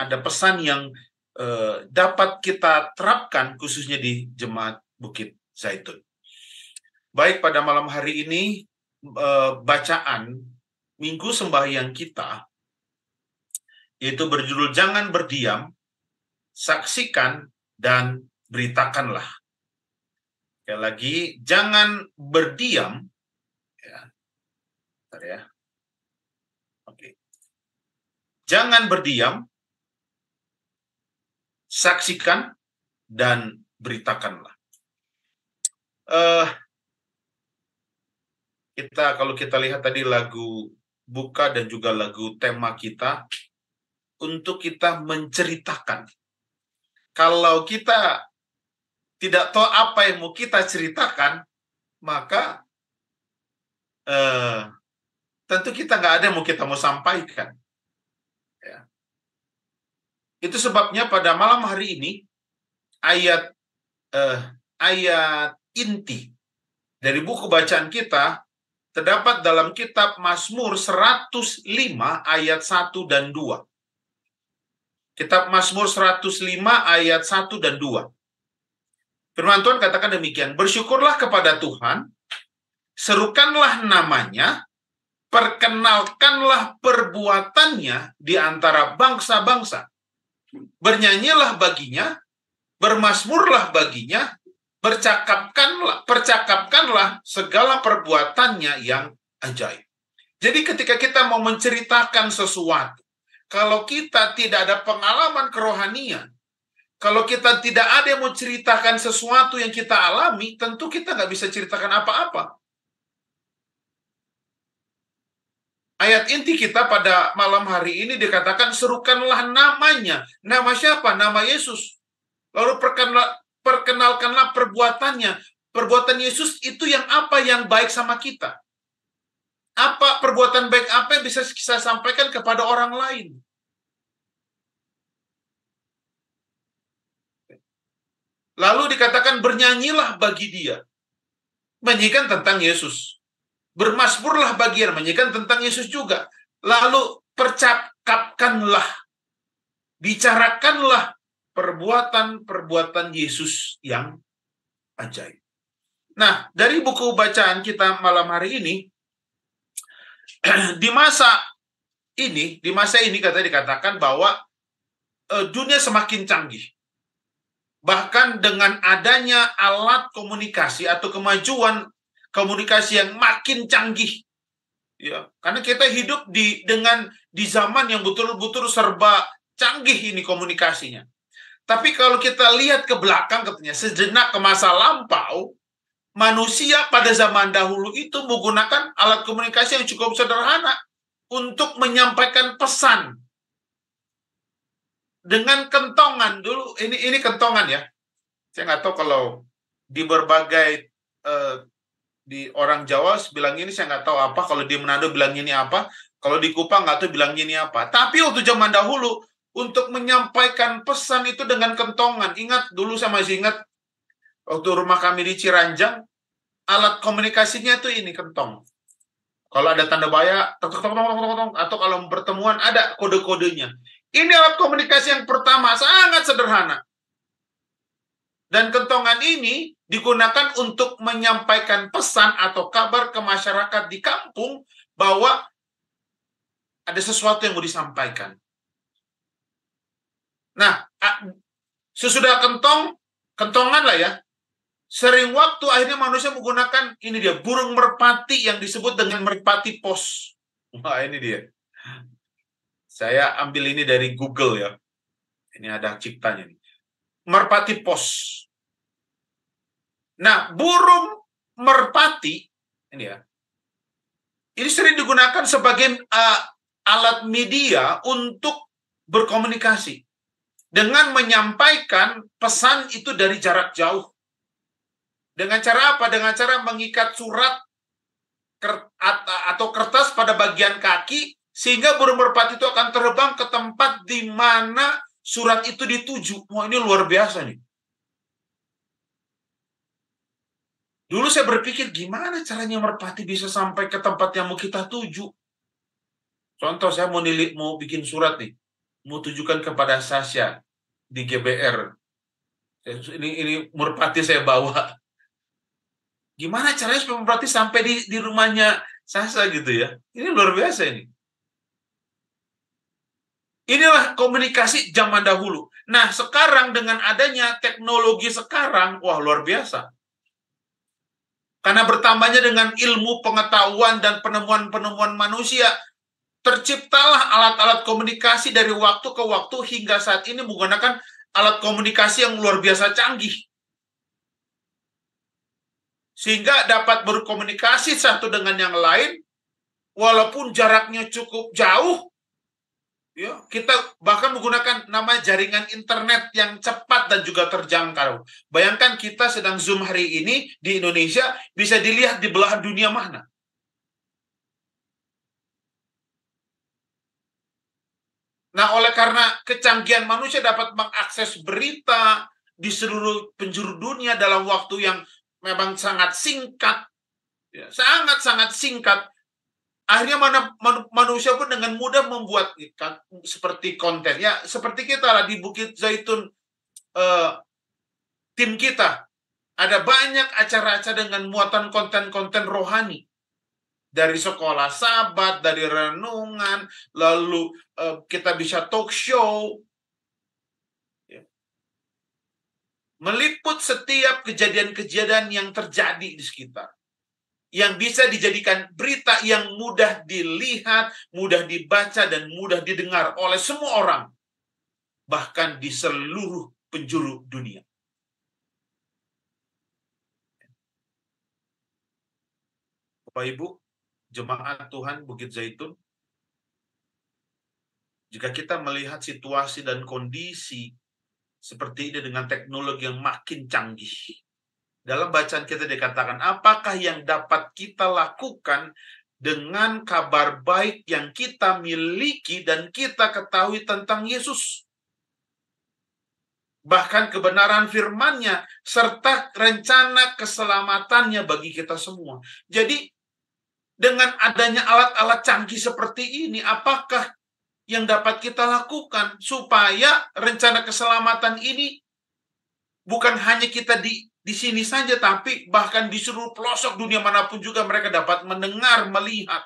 ada pesan yang eh, dapat kita terapkan khususnya di jemaat Bukit Zaitun. Baik pada malam hari ini eh, bacaan minggu sembahyang kita yaitu berjudul jangan berdiam, saksikan dan beritakanlah. Sekali lagi, jangan berdiam. Ya. ya. Oke. Jangan berdiam, saksikan, dan beritakanlah. Uh, kita kalau kita lihat tadi lagu buka dan juga lagu tema kita untuk kita menceritakan. Kalau kita tidak tahu apa yang mau kita ceritakan, maka uh, tentu kita nggak ada yang mau kita mau sampaikan. Itu sebabnya pada malam hari ini ayat eh, ayat inti dari buku bacaan kita terdapat dalam kitab Mazmur 105 ayat 1 dan 2. Kitab Mazmur 105 ayat 1 dan 2. Firman Tuhan katakan demikian, bersyukurlah kepada Tuhan, serukanlah namanya, perkenalkanlah perbuatannya di antara bangsa-bangsa bernyanyilah baginya, bermasmurlah baginya, bercakapkanlah, percakapkanlah segala perbuatannya yang ajaib. Jadi ketika kita mau menceritakan sesuatu, kalau kita tidak ada pengalaman kerohanian, kalau kita tidak ada yang mau ceritakan sesuatu yang kita alami, tentu kita nggak bisa ceritakan apa-apa. Ayat inti kita pada malam hari ini dikatakan serukanlah namanya. Nama siapa? Nama Yesus. Lalu perkenalkanlah perbuatannya. Perbuatan Yesus itu yang apa yang baik sama kita? Apa perbuatan baik apa yang bisa kita sampaikan kepada orang lain? Lalu dikatakan bernyanyilah bagi dia. Menyanyikan tentang Yesus. Bermasmurlah bagian menyampaikan tentang Yesus juga. Lalu percakapkanlah, bicarakanlah perbuatan-perbuatan Yesus yang ajaib. Nah, dari buku bacaan kita malam hari ini, di masa ini, di masa ini kata dikatakan bahwa e, dunia semakin canggih. Bahkan dengan adanya alat komunikasi atau kemajuan komunikasi yang makin canggih. Ya, karena kita hidup di dengan di zaman yang betul-betul serba canggih ini komunikasinya. Tapi kalau kita lihat ke belakang katanya sejenak ke masa lampau, manusia pada zaman dahulu itu menggunakan alat komunikasi yang cukup sederhana untuk menyampaikan pesan dengan kentongan dulu ini ini kentongan ya saya nggak tahu kalau di berbagai eh, di orang Jawa bilang ini saya nggak tahu apa, kalau di Manado bilang ini apa, kalau di Kupang nggak tahu bilang ini apa. Tapi waktu zaman dahulu untuk menyampaikan pesan itu dengan kentongan. Ingat dulu saya masih ingat waktu rumah kami di Ciranjang, alat komunikasinya itu ini kentong. Kalau ada tanda bayar atau kalau pertemuan ada kode-kodenya. Ini alat komunikasi yang pertama sangat sederhana. Dan kentongan ini digunakan untuk menyampaikan pesan atau kabar ke masyarakat di kampung bahwa ada sesuatu yang mau disampaikan. Nah, sesudah kentong, kentongan lah ya, sering waktu akhirnya manusia menggunakan ini dia burung merpati yang disebut dengan merpati pos. Wah ini dia. Saya ambil ini dari Google ya. Ini ada ciptanya nih. Merpati pos. Nah, burung merpati ini ya. Ini sering digunakan sebagai uh, eh, alat media untuk berkomunikasi dengan menyampaikan pesan itu dari jarak jauh. Dengan cara apa? Dengan cara mengikat surat atau kertas pada bagian kaki sehingga burung merpati itu akan terbang ke tempat di mana surat itu dituju. Wah, ini luar biasa nih. Dulu saya berpikir gimana caranya merpati bisa sampai ke tempat yang mau kita tuju. Contoh saya mau nilik, mau bikin surat nih, mau tujukan kepada Sasha di GBR. Ini ini merpati saya bawa. Gimana caranya supaya merpati sampai di, di rumahnya Sasha gitu ya? Ini luar biasa ini. Inilah komunikasi zaman dahulu. Nah, sekarang dengan adanya teknologi sekarang, wah luar biasa karena bertambahnya dengan ilmu, pengetahuan, dan penemuan-penemuan manusia, terciptalah alat-alat komunikasi dari waktu ke waktu hingga saat ini menggunakan alat komunikasi yang luar biasa canggih. Sehingga dapat berkomunikasi satu dengan yang lain, walaupun jaraknya cukup jauh, Ya, kita bahkan menggunakan nama jaringan internet yang cepat dan juga terjangkau. Bayangkan kita sedang Zoom hari ini di Indonesia bisa dilihat di belahan dunia mana. Nah, oleh karena kecanggihan manusia dapat mengakses berita di seluruh penjuru dunia dalam waktu yang memang sangat singkat. Ya, sangat-sangat singkat akhirnya mana, man, manusia pun dengan mudah membuat kan, seperti konten ya seperti kita lah di Bukit Zaitun uh, tim kita ada banyak acara-acara dengan muatan konten-konten rohani dari sekolah sahabat dari renungan lalu uh, kita bisa talk show ya. meliput setiap kejadian-kejadian yang terjadi di sekitar yang bisa dijadikan berita yang mudah dilihat, mudah dibaca, dan mudah didengar oleh semua orang, bahkan di seluruh penjuru dunia. Bapak Ibu, jemaat Tuhan Bukit Zaitun, jika kita melihat situasi dan kondisi seperti ini dengan teknologi yang makin canggih, dalam bacaan kita dikatakan, apakah yang dapat kita lakukan dengan kabar baik yang kita miliki dan kita ketahui tentang Yesus. Bahkan kebenaran Firman-Nya serta rencana keselamatannya bagi kita semua. Jadi dengan adanya alat-alat canggih seperti ini, apakah yang dapat kita lakukan supaya rencana keselamatan ini bukan hanya kita di di sini saja, tapi bahkan di seluruh pelosok dunia manapun juga mereka dapat mendengar, melihat.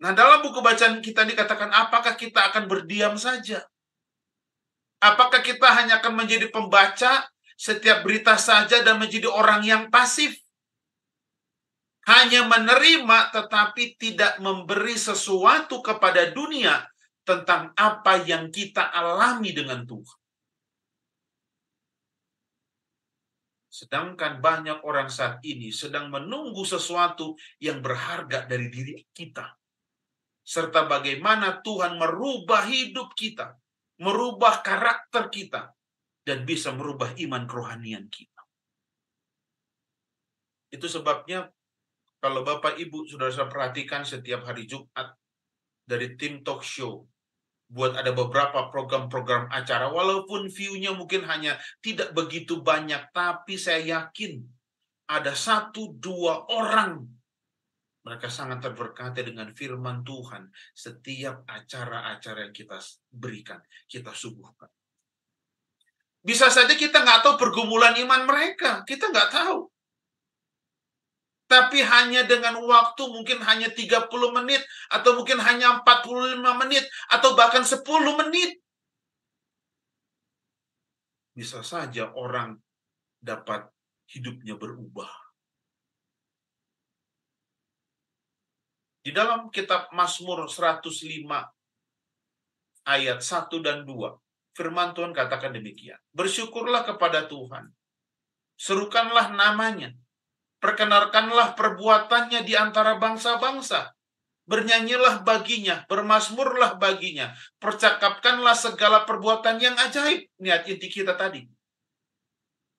Nah, dalam buku bacaan kita dikatakan, apakah kita akan berdiam saja? Apakah kita hanya akan menjadi pembaca setiap berita saja dan menjadi orang yang pasif? Hanya menerima tetapi tidak memberi sesuatu kepada dunia tentang apa yang kita alami dengan Tuhan. Sedangkan banyak orang saat ini sedang menunggu sesuatu yang berharga dari diri kita. Serta bagaimana Tuhan merubah hidup kita, merubah karakter kita, dan bisa merubah iman kerohanian kita. Itu sebabnya kalau Bapak Ibu sudah saya perhatikan setiap hari Jumat dari tim talk show buat ada beberapa program-program acara walaupun view-nya mungkin hanya tidak begitu banyak tapi saya yakin ada satu dua orang mereka sangat terberkati dengan firman Tuhan setiap acara-acara yang kita berikan, kita subuhkan. Bisa saja kita nggak tahu pergumulan iman mereka, kita nggak tahu tapi hanya dengan waktu mungkin hanya 30 menit atau mungkin hanya 45 menit atau bahkan 10 menit. Bisa saja orang dapat hidupnya berubah. Di dalam kitab Mazmur 105 ayat 1 dan 2, firman Tuhan katakan demikian. Bersyukurlah kepada Tuhan. Serukanlah namanya perkenalkanlah perbuatannya di antara bangsa-bangsa. Bernyanyilah baginya, bermasmurlah baginya. Percakapkanlah segala perbuatan yang ajaib. Niat inti kita tadi.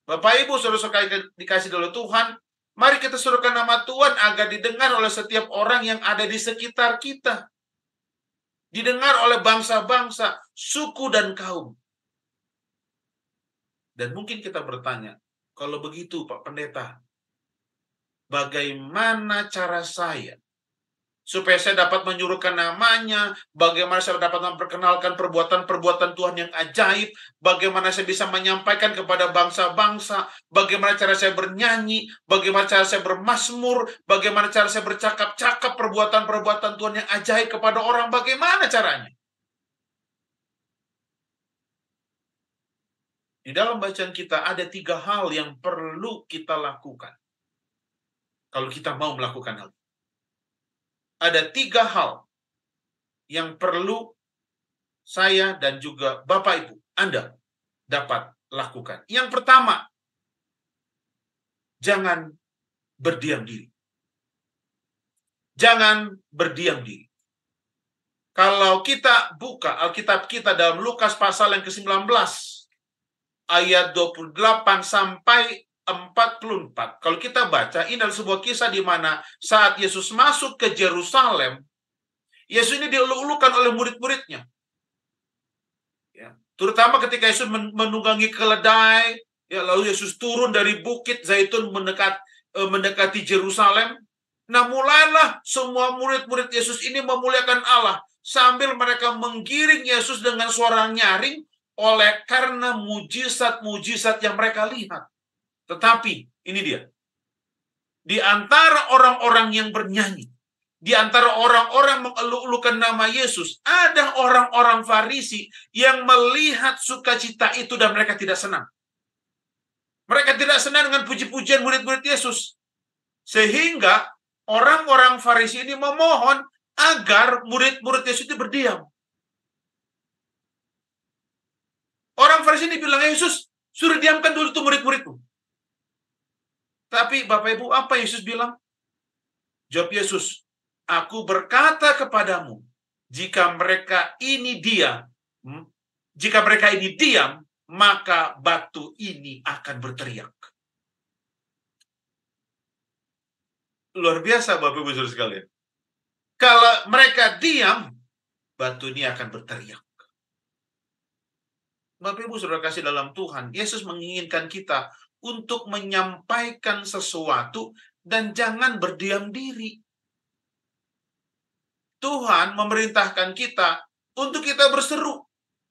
Bapak Ibu, suruh saudara dikasih dulu Tuhan, mari kita suruhkan nama Tuhan agar didengar oleh setiap orang yang ada di sekitar kita. Didengar oleh bangsa-bangsa, suku dan kaum. Dan mungkin kita bertanya, kalau begitu Pak Pendeta, bagaimana cara saya supaya saya dapat menyuruhkan namanya, bagaimana saya dapat memperkenalkan perbuatan-perbuatan Tuhan yang ajaib, bagaimana saya bisa menyampaikan kepada bangsa-bangsa, bagaimana cara saya bernyanyi, bagaimana cara saya bermasmur, bagaimana cara saya bercakap-cakap perbuatan-perbuatan Tuhan yang ajaib kepada orang, bagaimana caranya? Di dalam bacaan kita ada tiga hal yang perlu kita lakukan kalau kita mau melakukan hal Ada tiga hal yang perlu saya dan juga Bapak Ibu, Anda dapat lakukan. Yang pertama, jangan berdiam diri. Jangan berdiam diri. Kalau kita buka Alkitab kita dalam Lukas pasal yang ke-19, ayat 28 sampai 44. Kalau kita baca, ini adalah sebuah kisah di mana saat Yesus masuk ke Jerusalem, Yesus ini dielulukan oleh murid-muridnya. Ya. Terutama ketika Yesus menunggangi keledai, ya, lalu Yesus turun dari bukit Zaitun mendekat, eh, mendekati Jerusalem. Nah mulailah semua murid-murid Yesus ini memuliakan Allah sambil mereka menggiring Yesus dengan suara nyaring oleh karena mujizat-mujizat yang mereka lihat. Tetapi ini dia. Di antara orang-orang yang bernyanyi, di antara orang-orang mengeluh-elukan nama Yesus, ada orang-orang Farisi yang melihat sukacita itu dan mereka tidak senang. Mereka tidak senang dengan puji-pujian murid-murid Yesus. Sehingga orang-orang Farisi ini memohon agar murid-murid Yesus itu berdiam. Orang Farisi ini bilang, Yesus, suruh diamkan dulu tuh murid-muridmu. Tapi Bapak Ibu, apa Yesus bilang? Jawab Yesus, aku berkata kepadamu, jika mereka ini dia, hmm, jika mereka ini diam, maka batu ini akan berteriak. Luar biasa Bapak Ibu Saudara sekalian. Kalau mereka diam, batu ini akan berteriak. Bapak Ibu Saudara kasih dalam Tuhan, Yesus menginginkan kita untuk menyampaikan sesuatu dan jangan berdiam diri. Tuhan memerintahkan kita untuk kita berseru,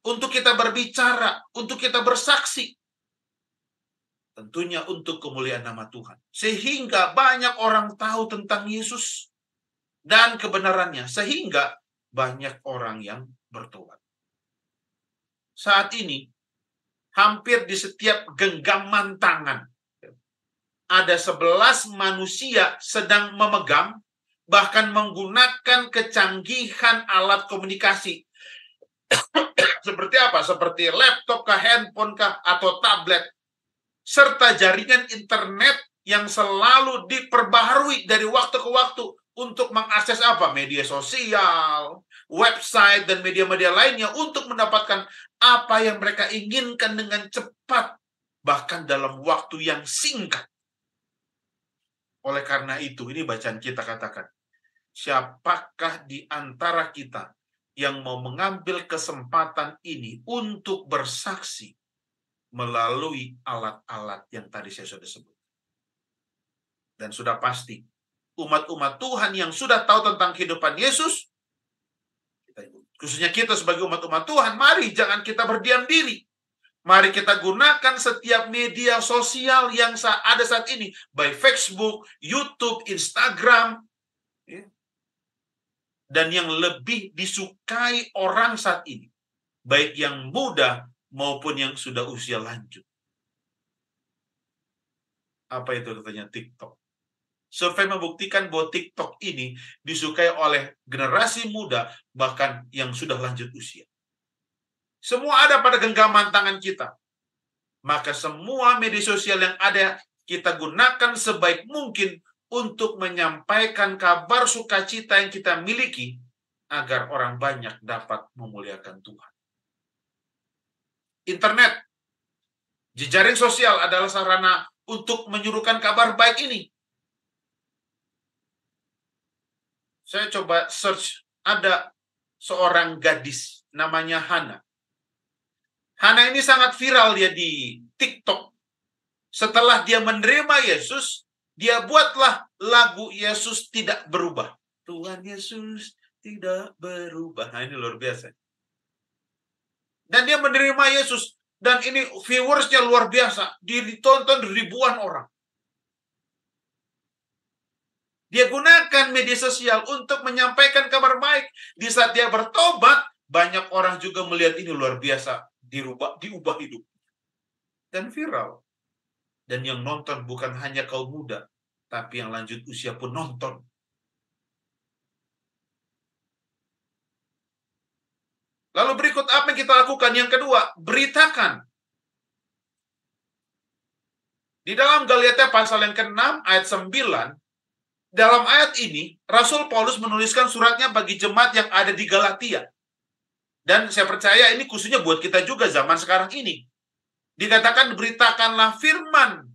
untuk kita berbicara, untuk kita bersaksi. Tentunya untuk kemuliaan nama Tuhan. Sehingga banyak orang tahu tentang Yesus dan kebenarannya. Sehingga banyak orang yang bertobat. Saat ini, hampir di setiap genggaman tangan. Ada sebelas manusia sedang memegang, bahkan menggunakan kecanggihan alat komunikasi. Seperti apa? Seperti laptop kah, handphone kah, atau tablet. Serta jaringan internet yang selalu diperbaharui dari waktu ke waktu untuk mengakses apa? Media sosial, website, dan media-media lainnya untuk mendapatkan apa yang mereka inginkan dengan cepat, bahkan dalam waktu yang singkat. Oleh karena itu, ini bacaan kita katakan, siapakah di antara kita yang mau mengambil kesempatan ini untuk bersaksi melalui alat-alat yang tadi saya sudah sebut. Dan sudah pasti, umat-umat Tuhan yang sudah tahu tentang kehidupan Yesus, khususnya kita sebagai umat-umat Tuhan, mari jangan kita berdiam diri. Mari kita gunakan setiap media sosial yang ada saat ini, baik Facebook, YouTube, Instagram, ya. dan yang lebih disukai orang saat ini, baik yang muda maupun yang sudah usia lanjut. Apa itu katanya TikTok? Survei membuktikan bahwa TikTok ini disukai oleh generasi muda, bahkan yang sudah lanjut usia. Semua ada pada genggaman tangan kita. Maka semua media sosial yang ada kita gunakan sebaik mungkin untuk menyampaikan kabar sukacita yang kita miliki agar orang banyak dapat memuliakan Tuhan. Internet, jejaring sosial adalah sarana untuk menyuruhkan kabar baik ini saya coba search ada seorang gadis namanya Hana. Hana ini sangat viral dia di TikTok. Setelah dia menerima Yesus, dia buatlah lagu Yesus tidak berubah. Tuhan Yesus tidak berubah. Nah, ini luar biasa. Dan dia menerima Yesus dan ini viewersnya luar biasa, ditonton ribuan orang. Dia gunakan media sosial untuk menyampaikan kabar baik. Di saat dia bertobat, banyak orang juga melihat ini luar biasa. Dirubah, diubah hidup. Dan viral. Dan yang nonton bukan hanya kaum muda, tapi yang lanjut usia pun nonton. Lalu berikut apa yang kita lakukan? Yang kedua, beritakan. Di dalam Galatia pasal yang ke-6 ayat 9, dalam ayat ini Rasul Paulus menuliskan suratnya bagi jemaat yang ada di Galatia. Dan saya percaya ini khususnya buat kita juga zaman sekarang ini. Dikatakan beritakanlah firman,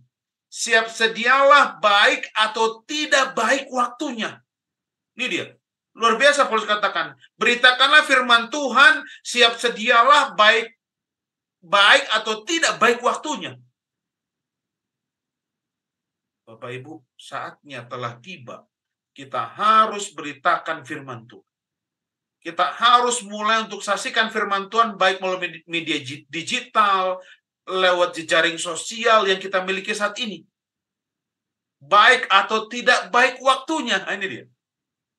siap sedialah baik atau tidak baik waktunya. Ini dia. Luar biasa Paulus katakan, beritakanlah firman Tuhan, siap sedialah baik baik atau tidak baik waktunya. Bapak Ibu, saatnya telah tiba. Kita harus beritakan firman Tuhan. Kita harus mulai untuk saksikan firman Tuhan baik melalui media digital, lewat jejaring sosial yang kita miliki saat ini. Baik atau tidak baik waktunya. Nah, ini dia.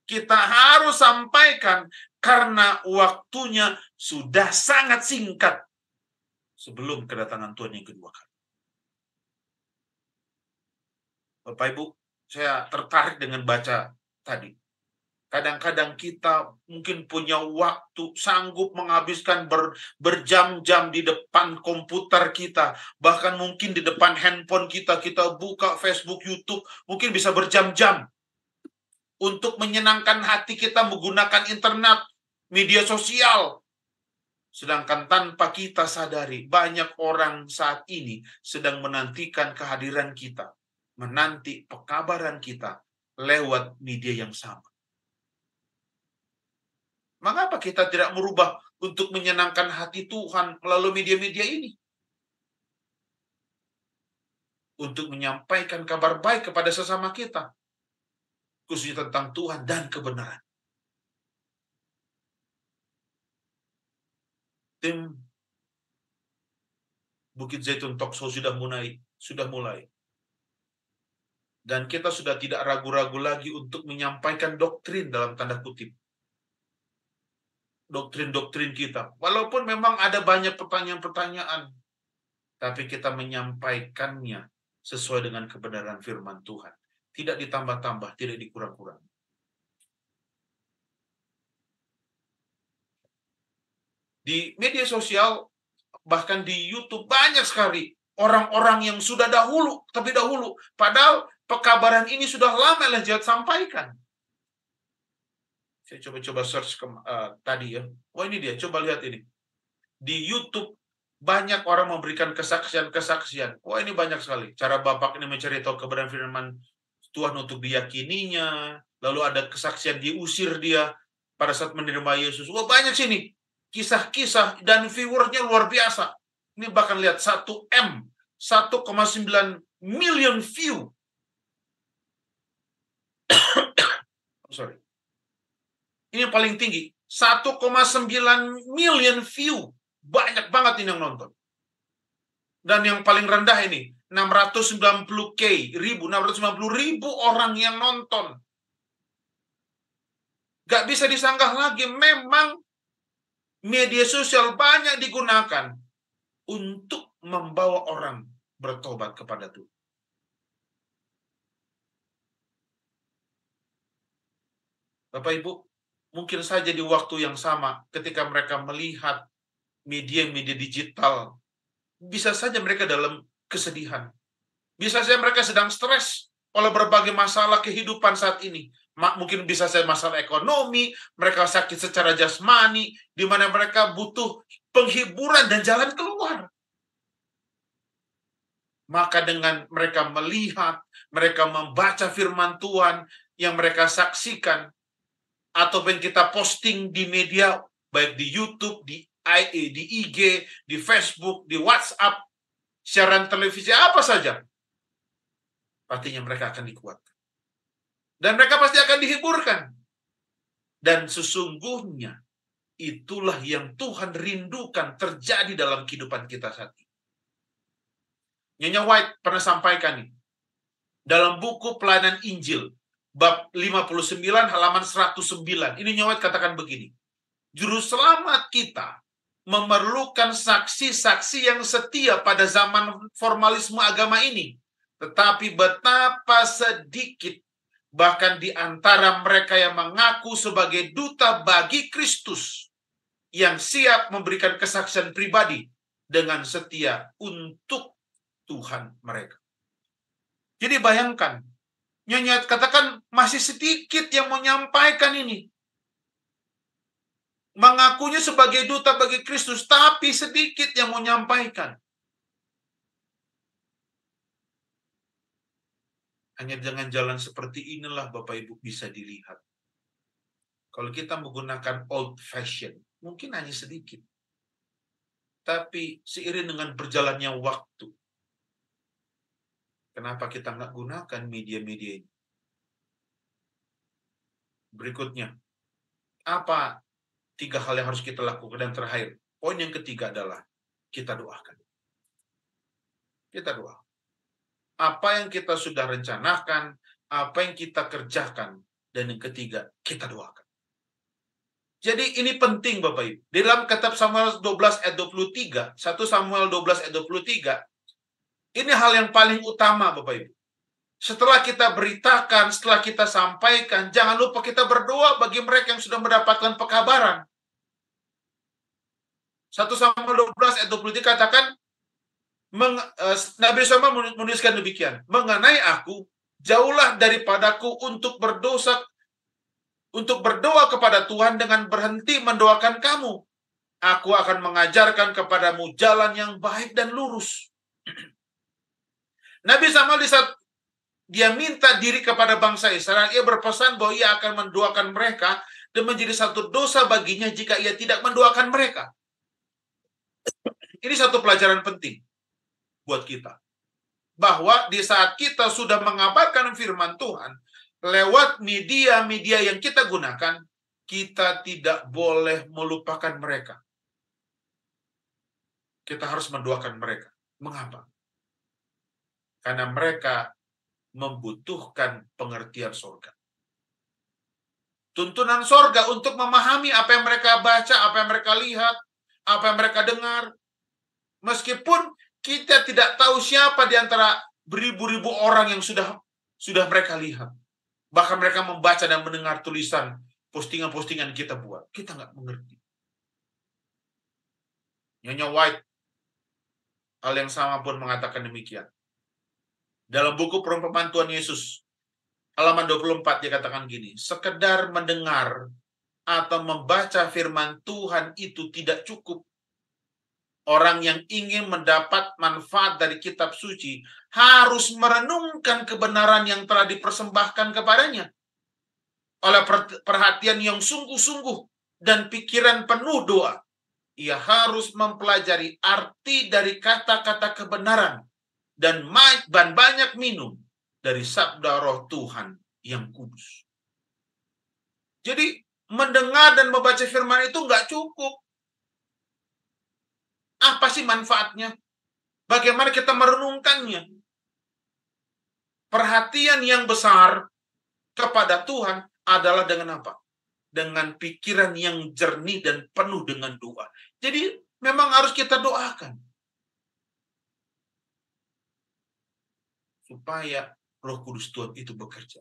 Kita harus sampaikan karena waktunya sudah sangat singkat sebelum kedatangan Tuhan yang kedua kali. Bapak Ibu, saya tertarik dengan baca tadi. Kadang-kadang kita mungkin punya waktu sanggup menghabiskan ber, berjam-jam di depan komputer kita, bahkan mungkin di depan handphone kita, kita buka Facebook, YouTube, mungkin bisa berjam-jam untuk menyenangkan hati kita menggunakan internet, media sosial. Sedangkan tanpa kita sadari, banyak orang saat ini sedang menantikan kehadiran kita menanti pekabaran kita lewat media yang sama. Mengapa kita tidak merubah untuk menyenangkan hati Tuhan melalui media-media ini? Untuk menyampaikan kabar baik kepada sesama kita, khususnya tentang Tuhan dan kebenaran. Tim Bukit Zaitun Tokso sudah mulai, sudah mulai. Dan kita sudah tidak ragu-ragu lagi untuk menyampaikan doktrin dalam tanda kutip. Doktrin-doktrin kita. Walaupun memang ada banyak pertanyaan-pertanyaan. Tapi kita menyampaikannya sesuai dengan kebenaran firman Tuhan. Tidak ditambah-tambah, tidak dikurang-kurang. Di media sosial, bahkan di YouTube banyak sekali orang-orang yang sudah dahulu, tapi dahulu. Padahal Pekabaran ini sudah lama Ellen Jihad sampaikan. Saya coba-coba search ke, uh, tadi ya. Oh ini dia, coba lihat ini. Di YouTube banyak orang memberikan kesaksian-kesaksian. Wah ini banyak sekali. Cara Bapak ini mencari tahu kebenaran firman Tuhan untuk diyakininya. Lalu ada kesaksian diusir dia pada saat menerima Yesus. Wah banyak sini. Kisah-kisah dan viewersnya luar biasa. Ini bahkan lihat 1M, 1,9 million view Oh, sorry. Ini yang paling tinggi, 1,9 million view. Banyak banget ini yang nonton. Dan yang paling rendah ini, 690k, ribu, 690 ribu orang yang nonton. Gak bisa disanggah lagi, memang media sosial banyak digunakan untuk membawa orang bertobat kepada Tuhan. Bapak Ibu, mungkin saja di waktu yang sama ketika mereka melihat media-media digital, bisa saja mereka dalam kesedihan. Bisa saja mereka sedang stres oleh berbagai masalah kehidupan saat ini. Mungkin bisa saja masalah ekonomi, mereka sakit secara jasmani, di mana mereka butuh penghiburan dan jalan keluar. Maka dengan mereka melihat, mereka membaca firman Tuhan yang mereka saksikan, atau yang kita posting di media baik di YouTube, di IE, eh, di IG, di Facebook, di WhatsApp, siaran televisi apa saja, artinya mereka akan dikuatkan. Dan mereka pasti akan dihiburkan. Dan sesungguhnya itulah yang Tuhan rindukan terjadi dalam kehidupan kita saat ini. Nyonya White pernah sampaikan nih, dalam buku pelayanan Injil, bab 59 halaman 109. Ini nyawet katakan begini. Juru selamat kita memerlukan saksi-saksi yang setia pada zaman formalisme agama ini. Tetapi betapa sedikit bahkan di antara mereka yang mengaku sebagai duta bagi Kristus yang siap memberikan kesaksian pribadi dengan setia untuk Tuhan mereka. Jadi bayangkan Nyonya katakan masih sedikit yang menyampaikan ini. Mengakunya sebagai duta bagi Kristus, tapi sedikit yang menyampaikan. Hanya dengan jalan seperti inilah Bapak Ibu bisa dilihat. Kalau kita menggunakan old fashion, mungkin hanya sedikit. Tapi seiring dengan berjalannya waktu, Kenapa kita nggak gunakan media-media ini? Berikutnya, apa tiga hal yang harus kita lakukan? Dan terakhir, poin yang ketiga adalah kita doakan. Kita doa. Apa yang kita sudah rencanakan, apa yang kita kerjakan, dan yang ketiga, kita doakan. Jadi ini penting Bapak Ibu. dalam kitab Samuel 12 ayat 23, 1 Samuel 12 ayat 23, ini hal yang paling utama Bapak Ibu. Setelah kita beritakan, setelah kita sampaikan, jangan lupa kita berdoa bagi mereka yang sudah mendapatkan pekabaran. 1 sama 12 ayat 23 katakan, meng, eh, Nabi Sama menuliskan demikian, mengenai aku, jauhlah daripadaku untuk berdosa, untuk berdoa kepada Tuhan dengan berhenti mendoakan kamu. Aku akan mengajarkan kepadamu jalan yang baik dan lurus. Nabi Samuel di saat dia minta diri kepada bangsa Israel, ia berpesan bahwa ia akan mendoakan mereka dan menjadi satu dosa baginya jika ia tidak mendoakan mereka. Ini satu pelajaran penting buat kita. Bahwa di saat kita sudah mengabarkan firman Tuhan, lewat media-media yang kita gunakan, kita tidak boleh melupakan mereka. Kita harus mendoakan mereka. Mengapa? karena mereka membutuhkan pengertian sorga. Tuntunan sorga untuk memahami apa yang mereka baca, apa yang mereka lihat, apa yang mereka dengar. Meskipun kita tidak tahu siapa di antara beribu-ribu orang yang sudah sudah mereka lihat. Bahkan mereka membaca dan mendengar tulisan postingan-postingan kita buat. Kita nggak mengerti. Nyonya White hal yang sama pun mengatakan demikian. Dalam buku Perumpamaan Tuhan Yesus, halaman 24 dia katakan gini, sekedar mendengar atau membaca firman Tuhan itu tidak cukup. Orang yang ingin mendapat manfaat dari kitab suci harus merenungkan kebenaran yang telah dipersembahkan kepadanya oleh perhatian yang sungguh-sungguh dan pikiran penuh doa. Ia harus mempelajari arti dari kata-kata kebenaran dan banyak minum dari sabda roh Tuhan yang kudus. Jadi mendengar dan membaca firman itu nggak cukup. Apa sih manfaatnya? Bagaimana kita merenungkannya? Perhatian yang besar kepada Tuhan adalah dengan apa? Dengan pikiran yang jernih dan penuh dengan doa. Jadi memang harus kita doakan. supaya Roh Kudus Tuhan itu bekerja.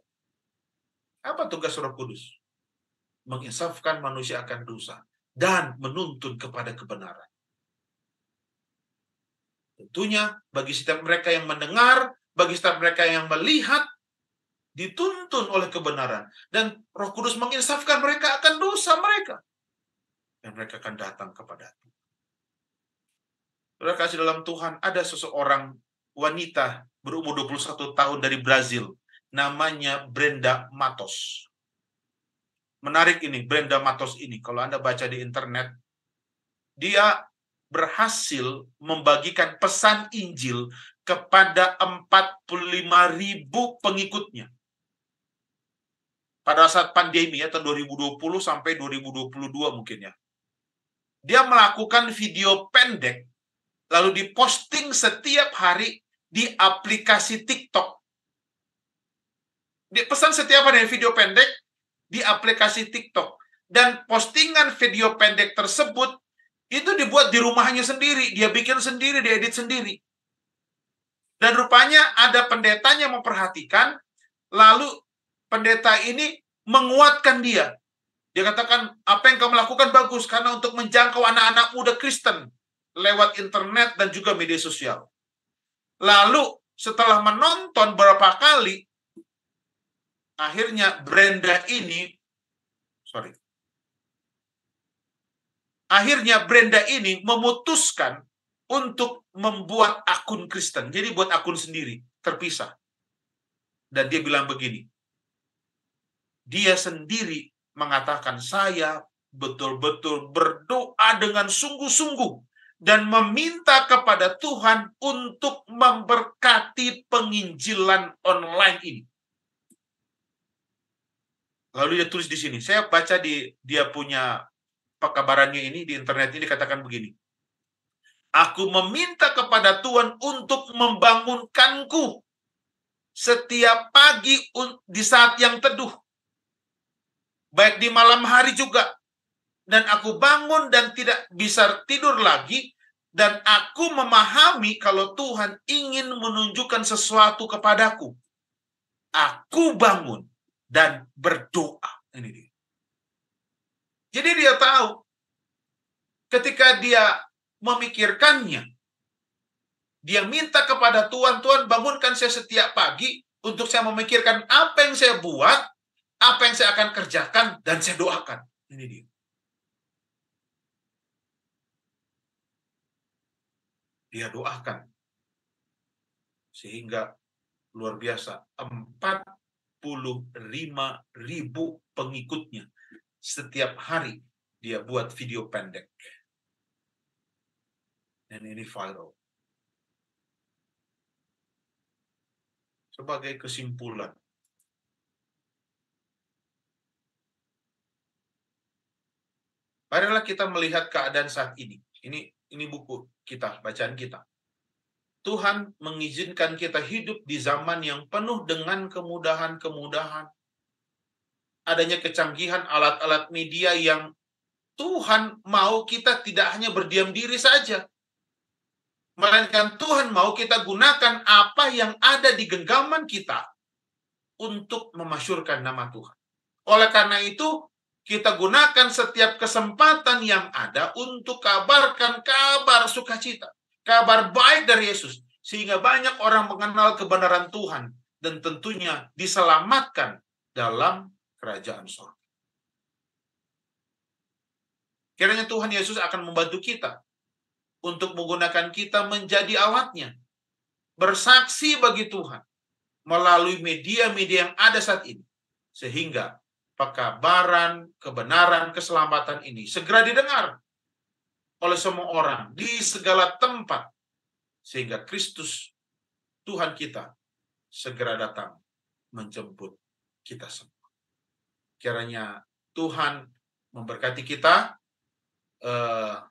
Apa tugas Roh Kudus? Menginsafkan manusia akan dosa dan menuntun kepada kebenaran. Tentunya bagi setiap mereka yang mendengar, bagi setiap mereka yang melihat, dituntun oleh kebenaran. Dan roh kudus menginsafkan mereka akan dosa mereka. Dan mereka akan datang kepada Tuhan. Terima kasih dalam Tuhan, ada seseorang wanita berumur 21 tahun dari Brazil. Namanya Brenda Matos. Menarik ini, Brenda Matos ini. Kalau Anda baca di internet, dia berhasil membagikan pesan Injil kepada 45 ribu pengikutnya. Pada saat pandemi ya, tahun 2020 sampai 2022 mungkin ya. Dia melakukan video pendek, lalu diposting setiap hari di aplikasi TikTok. Di pesan setiap ada video pendek di aplikasi TikTok dan postingan video pendek tersebut itu dibuat di rumahnya sendiri, dia bikin sendiri, dia edit sendiri. Dan rupanya ada pendetanya memperhatikan, lalu pendeta ini menguatkan dia. Dia katakan, apa yang kamu lakukan bagus, karena untuk menjangkau anak-anak muda Kristen lewat internet dan juga media sosial. Lalu setelah menonton berapa kali, akhirnya Brenda ini, sorry, akhirnya Brenda ini memutuskan untuk membuat akun Kristen. Jadi buat akun sendiri, terpisah. Dan dia bilang begini, dia sendiri mengatakan, saya betul-betul berdoa dengan sungguh-sungguh dan meminta kepada Tuhan untuk memberkati penginjilan online ini. Lalu dia tulis di sini. Saya baca di dia punya pekabarannya ini di internet ini dikatakan begini. Aku meminta kepada Tuhan untuk membangunkanku setiap pagi di saat yang teduh. Baik di malam hari juga dan aku bangun dan tidak bisa tidur lagi dan aku memahami kalau Tuhan ingin menunjukkan sesuatu kepadaku. Aku bangun dan berdoa. Ini dia. Jadi dia tahu ketika dia memikirkannya, dia minta kepada Tuhan, Tuhan bangunkan saya setiap pagi untuk saya memikirkan apa yang saya buat, apa yang saya akan kerjakan, dan saya doakan. Ini dia. dia doakan. Sehingga luar biasa, 45 ribu pengikutnya setiap hari dia buat video pendek. Dan ini viral. Sebagai kesimpulan, marilah kita melihat keadaan saat ini. Ini ini buku kita, bacaan kita. Tuhan mengizinkan kita hidup di zaman yang penuh dengan kemudahan-kemudahan. Adanya kecanggihan alat-alat media yang Tuhan mau kita tidak hanya berdiam diri saja. Melainkan Tuhan mau kita gunakan apa yang ada di genggaman kita untuk memasyurkan nama Tuhan. Oleh karena itu, kita gunakan setiap kesempatan yang ada untuk kabarkan kabar sukacita, kabar baik dari Yesus, sehingga banyak orang mengenal kebenaran Tuhan dan tentunya diselamatkan dalam kerajaan surga. Kiranya Tuhan Yesus akan membantu kita untuk menggunakan kita menjadi awatnya, bersaksi bagi Tuhan melalui media-media yang ada saat ini, sehingga pekabaran kebenaran keselamatan ini segera didengar oleh semua orang di segala tempat sehingga Kristus Tuhan kita segera datang menjemput kita semua. Kiranya Tuhan memberkati kita eh,